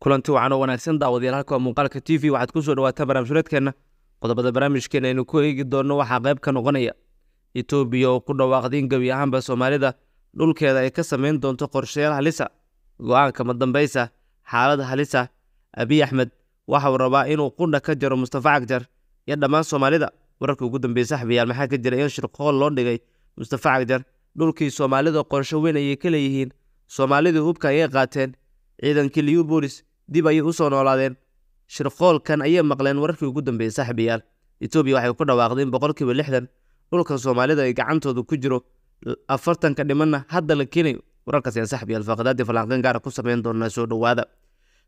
kulanti wacan oo wanaagsan daawadayaal halka waa muuqaalka t v waxaad kusoo dhawaataa barnaamijhuleedkeenna qodobada barnaamijkeena aynu ku eegi doonno waxaa qayb ka noqonaya etoobiya oo ku dhawaaqday gebi ahaanba soomaalida dhulkeeda ay ka samayn doonto qorshayaal halisa go-aanka madambaysa xaalada halisa abiy axmed waxauu rabaa inuu qudha ka jaro mustafa cagjar iyo dhammaan soomaalida wararka ugu dambeyey saxbiyaal maxaa ka jira in shirqool loo dhigay mustafa cagjar dhulkii soomaalida qorsho weyn ayay ka leeyihiin soomaalidii hubka ayay qaateen ciidankii liubolis dib ayay u soo noolaadeen shirqoolkan ayay maqleen wararkii ugu dambeeyey saaxiibayaal etoobiya waxay ku dhawaaqdeen boqolkiiba lixdan dhulkan soomaalida ay gacantooda ku jiro afartanka dhimanna hadda la keenayo wararkaasi aan saaxiibayaal faaqadaadii falanqeen gaara ah ku sameyn doonaa soo dhowaada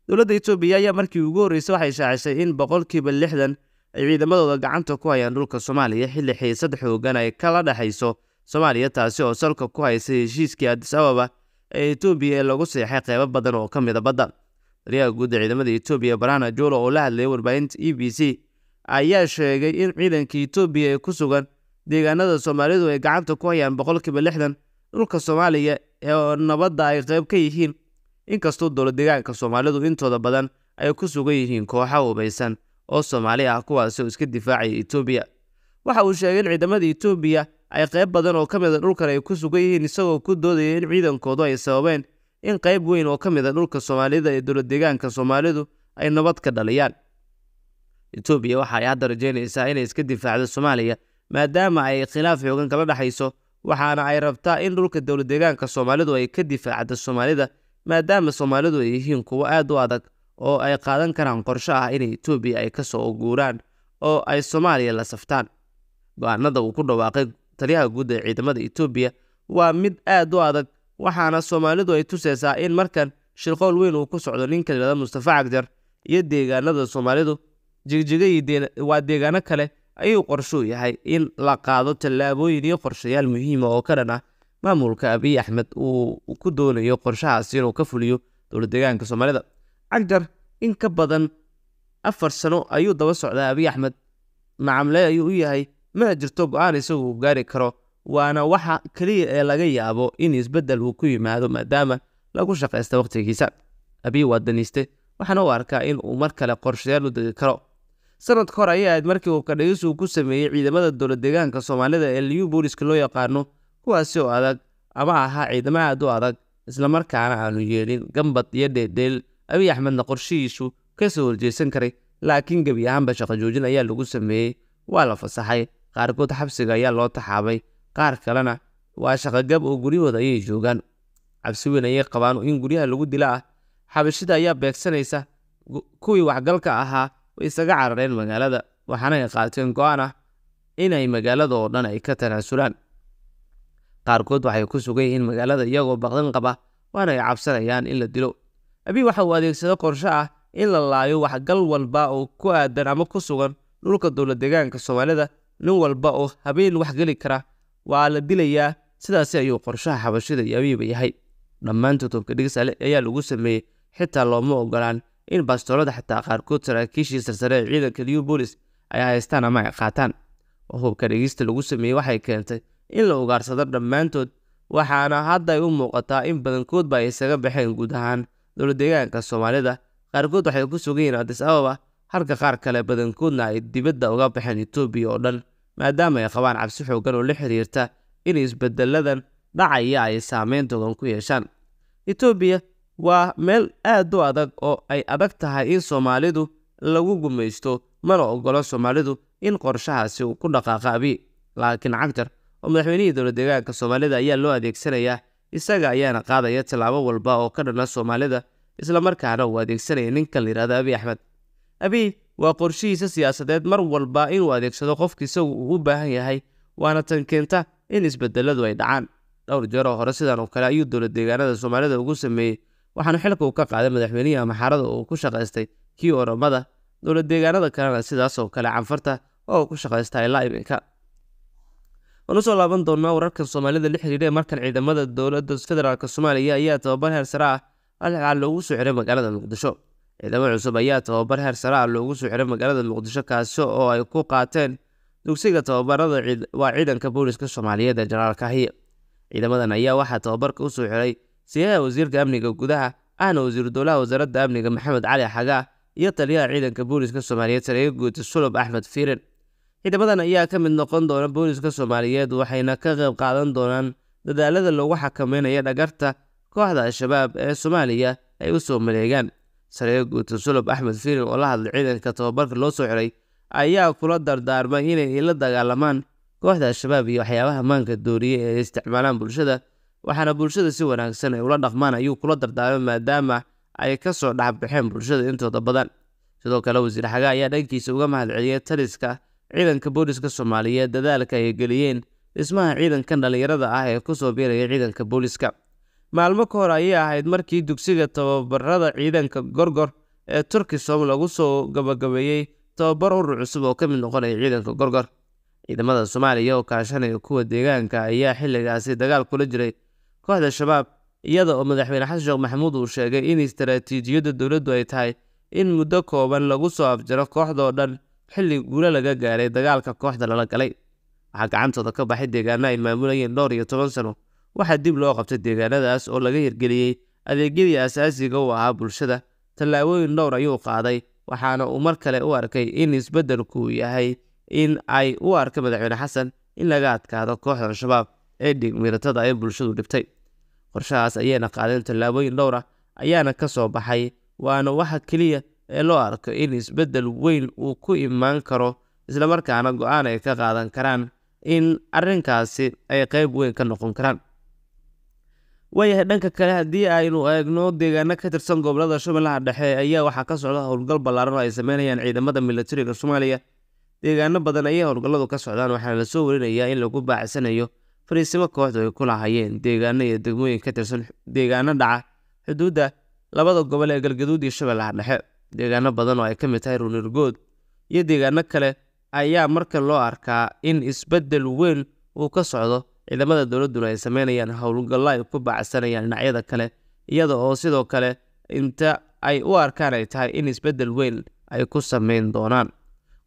dowladda etoobiya ayaa markii ugu horreysay waxay shaacisay in boqolkiiba lixdan ay ciidamadooda gacanta ku hayaan dhulka soomaaliya xilli xiisad xoogan ay kala dhexayso soomaaliya taasi oo salka ku haysa heshiiskii adis ababa ee etoobiya ee lagu seexay qeybo badan oo ka mida ah badda taliyaha guud ciidamada etoobiya barana Jolo oo la hadlayay warbaahinta e b c ayaa sheegay in ciidanka etoobiya ee ku sugan deegaanada Soomaalidu ay gacanta ku hayaan boqolkiiba lixdan dhulka Soomaaliya ee nabadda ay qayb ka yihiin inkastoo dowla deegaanka Soomaalidu intooda badan ay ku sugan yihiin kooxo hubeysan oo Soomaali ah kuwaasi oo iska difaacaya etoobiya waxa uu sheegay in ciidamada etoobiya ay qayb badan oo ka mid a ah dhulkan ay ku sugan yihiin isagoo ku doodaya in ciidankoodu ay sababeen in qayb weyn oo ka mid a ah dhulka soomaalida ee dowladdeegaanka soomaalidu ay nabad ka dhaliyaan itoobiya waxa ay hadda rajeynaysaa inay iska difaacdo soomaaliya maadaama ay khilaaf xoogan kala dhexayso waxaana ay rabtaa in dhulka dowla dowladdeegaanka soomaalidu ay ka difaacdo soomaalida maadaama soomaalidu ay yihiin kuwo aad u adag oo ay qaadan karaan qorsho ah inay itoobiya ay ka soo guuraan oo ay soomaaliya la saftaan go-aanada uu ku dhawaaqay taliyaha guud ee ciidamada itoobiya waa mid aad u adag waxaana soomaalidu ay tuseysaa in markan shirqool weyn uu ku socdo ninka layhahda mustafa cagjar iyo deegaanada soomaalidu jigjiga waa deegaano kale ayuu qorshuu yahay in la qaado tallaabooyin iyo qorshayaal muhiima ah oo ka dhan ah maamulka abiy axmed uu ku doonayo qorshahaas inuu ka fuliyo dowla deegaanka soomaalida cagjar in ka badan afar sano ayuu daba socdaa abiy axmed macamle ayuu u yahay ma jirto go-aan isagu gaari karo waana waxa keliya ee laga yaabo in uu ku yimaado maadaama lagu shaqaysta wakhtigiisa abiy waa daniiste waxaana u arkaa in uu mar kale qorshayaal u degi karo sanadka hor ayaa ayd markii uu kadhagisu ku sameeyey ciidamada dowlad deegaanka soomaalida ee liyu booliska loo yaqaano kuwaasi oo adag ama ahaa ciidamo aad u adag islamarkaana aanu yeelin gambad iyo dheeldheel abiy axmedna qorshihiisu kasoo horjeesan karay laakiin gebi ahaanba shaqo joojin ayaa lagu sameeyey waa la fasaxay qaarkood xabsiga ayaa loo taxaabay qaar kalena waa shaqogab oo guryahooda ayay joogaan cabsi weyn ayay qabaan in guryaha lagu dila ah xabashida ayaa beegsanaysa kuwii waxgalka ahaa way isaga carareen magaalada waxaana ay qaateen go-aan ah inay magaalada oo dhan ay ka tanaasulaan qaarkood waxay ku sugan yihiin magaalada iyagoo baqdan qaba waana ay cabsanayaan in la dilo abi waxa uu adeegsado qorsho ah in la laayo waxgal walba oo ku aadan ama ku sugan dhulka dowlad deegaanka soomaalida nin walba oo habeen waxgeli kara waa la dilayaa sidaasi ayuu qorshaha xabashida iyo abiiba yahay dhammaan tutubka dhigsale ayaa lagu sameeyey xitaa looma ogolaan in bastoolada xataa qaarkood saraakiishii sarsare ee ciidanka new liwbolis ay haystaan ama ay qaataan hubka dhigista lagu sameeyey waxay keentay in la ugaarsado dhammaantood waxaana hadday u muuqataa in badankoodba ay isaga baxeen guud ahaan dowla deegaanka soomaalida qaarkood waxay ku sugan yihiin adis ababa halka qaar kale badankoodna ay dibadda uga baxeen etoobiya oo dhan maadaama ay qabaan cabsi xooggan oo la xiriirta in isbedeladan dhacaya ay saameyn dodan ku yeeshaan etoobiya waa meel aad u adag oo ay adag tahay in soomaalidu lagu gumaysto mana ogolo soomaalidu in qorshahaasi uu ku dhaqaaqa abi laakiin cagjar oo madaxweynihii dowla deegaanka soomaalida ayaa loo adeegsanayaa isaga ayaana qaadaya tillaabo walba oo ka dhanna soomaalida islamarkaana uu adeegsanaya ninkan layihahdo abiy axmed abiy waa qorshihiisa siyaasadeed mar walba inuu adeegsado qofka isagu uu baahan yahay waana tan keenta in isbedeladu ay dhacaan dhowr jeeroo hore sidan oo kale ayuu dowlad deegaanada soomaalida ugu sameeyey waxaana xilka uu ka qaaday madaxweynihi amaxaarada oo ku shaqaystay kii oramada dowlad deegaanada kalena sidaas oo kale canfarta oo ku shaqaysta ilaa waan usoo laaban doonnaa wararka soomaalida la xiriira markan ciidamada dowlada federaalk soomaaliya ayaa tababar heer sare ah alxaal loogu soo xiray magaalada muqdisho ciidamo cusub ayaa tababar heer sare ah loogu soo xiray magaalada muqdisho kaasi oo ay ku qaateen dugsiga tababarada waa ciidanka booliska soomaaliyeed ee janaal kahiye ciidamadan ayaa waxaa tababarka usoo xiray siyaha wasiirka amniga gudaha ahna wasiiru dowlaha wasaaradda amniga maxamed cali xagaa iyo taliyaha ciidanka booliska soomaaliyeed sarega guuta sulub axmed fiirin ciidamadan ayaa ka mid noqon doona booliska soomaaliyeed waxayna ka qayb qaadan doonaan dadaalada loogu xakameynayo dhagarta kooxda al-shabaab ee soomaaliya ay usoo maleegaan sareye guuta sulab axmed firin oo la hadlay ciidanka tababarka loo soo xiray ayaa kula dardaarmay inay la dagaalamaan kooxda al-shabaab iyo waxyaabaha maanka dooriye ee isticmaalaan bulshada waxaana bulshada si wanaagsan ay ula dhaqmaan ayuu kula dardaarmay maadaama ay kasoo dhexbaxeen bulshada intooda badan sidoo kale wasiir xagaa ayaa dhankiisa uga mahadceliyey taliska ciidanka booliska soomaaliyeed dadaalka ay geliyeen dhismaha ciidankan dhallinyarada ah ee kusoo biiraya ciidanka booliska maalmo ka hor ayay ahayd markii dugsiga tababarada ciidanka gorgor ee turkisom lagu soo gabagabeeyey tababar urur cusub oo ka mid noqonaya ciidanka gorgor ciidamada soomaaliya oo kaashanaya kuwa deegaanka ayaa xilligaasi dagaal kula jiray kooxda shabaab iyada oo madaxweyne xasan sheekh maxamuud uu sheegay in istaraatiijiyadda dowladdu ay tahay in muddo kooban lagu soo afjaro kooxdoo dhan xilli guulo laga gaaray dagaalka kooxda lala galay waxaa gacantooda ka baxay deegaano ay maamulayeen dhowr iyo toban sano waxaa dib loo qabtay deegaanadaas oo laga hirgeliyey adeegyadii asaasiga u ahaa bulshada tallaabooyin dhowr ah ayuu qaaday waxaana uu mar kale u arkay in isbeddelku yahay in ay u arka madaxweyne xasan in laga adkaado kooxda al-shabaab ee dhigmiratada ay bulshadu dhibtay qorshahaas ayayna qaadeen tallaabooyin dhowra ah ayaana ka soo baxay waana waxa keliya ee loo arko in isbeddel weyn uu ku imaan karo islamarkaana go-aan ay ka qaadan karaan in arrinkaasi ay qeyb weyn ka noqon karaan waayahay dhanka kale haddii aynu eegno deegaano ka tirsan gobolada shabeellaha dhexe ayaa waxaa ka socda howlgal ballaaran oo ay sameynayaan ciidamada milatariga soomaaliya deegaano badan ayay howlgalladu ka socdaan waxaana lasoo warinayaa in lagu baacsanayo fariisimo kooxdu ay ku lahaayeen deegaano iyo degmooyin ka tirsan deegaano dhaca xuduudda labada gobol ee galgaduud iyo shabeellaha dhexe deegaano badan oo ay ka mid tahay ruunirgood iyo deegaano kale ayaa marka loo arkaa in isbeddel weyn uu ka socdo ciidamada dowladduna ay sameynayaan howlgallo ay ku bacsanayaan dhinacyada kale iyada oo sidoo kale inta ay u arkaan ay tahay in isbeddel weyn ay ku sameyn doonaan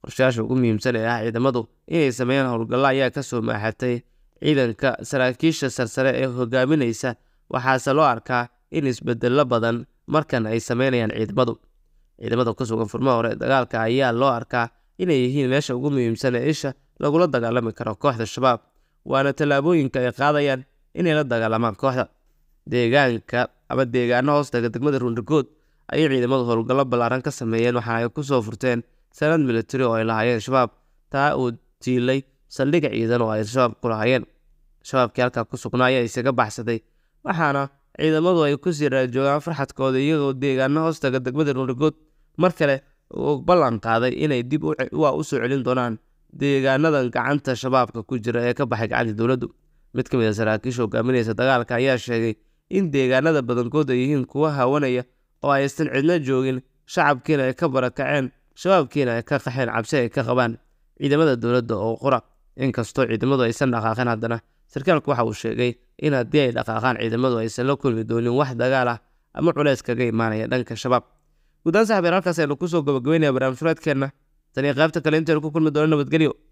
qorshayaasha ugu muhiimsan ee ah ciidamadu inay sameeyaan howlgallo ayaa kasoo maaxatay ciidanka saraakiisha sarsare ee hogaaminaysa waxaase loo arkaa in isbedello badan markan ay sameynayaan ciidamadu ciidamada ku sugan furmaha hore ee dagaalka ayaa loo arkaa inay yihiin meesha ugu muhiimsan ee isha lagula dagaalami karo kooxda shabaab waana tallaabooyinka ay qaadayaan inay la dagaalamaan kooxda deegaanka ama deegaano hoostaga degmada ruundarkood ayay ciidamadu howlgallo ballaaran ka sameeyeen waxaana ay kusoo furteen sanad militari oo ay lahaayeen shabaab taa uu tiilay saldhig ciidan oo ay shabaab ku lahaayeen shabaabkii halkaa ku sugnaaya isaga baxsaday waxaana ciidamadu ay kusii raajoogaan farxadkooda iyagoo deegaano hoostaga degmada ruundarkood mar kale uu ballan qaaday inay dib usoo celin doonaan deegaanadan gacanta shabaabka ku jira ee ka baxay gacanta dowladdu mid ka mid a ah saraakiisha hogaaminaysa dagaalka ayaa sheegay in deegaanada badankood ay yihiin kuwa haawanaya oo aysan cidna joogin shacabkiina ay ka barakaceen shabaabkiina ay ka qaxeen cabsi ay ka qabaan ciidamada dowladda oo qura inkastoo ciidamadu aysan dhaqaaqin haddana sarkaalku waxa uu sheegay in haddii ay dhaqaaqaan ciidamadu aysan la kulmi doonin wax dagaal ah ama culeys kaga imaanaya dhanka shabaab guddaan saxbeer halkaas aynu kusoo gabagabeynaya barnaamijhuraadkeenna tani qaybta kale intaanu ku kulmi doono nabadgelyo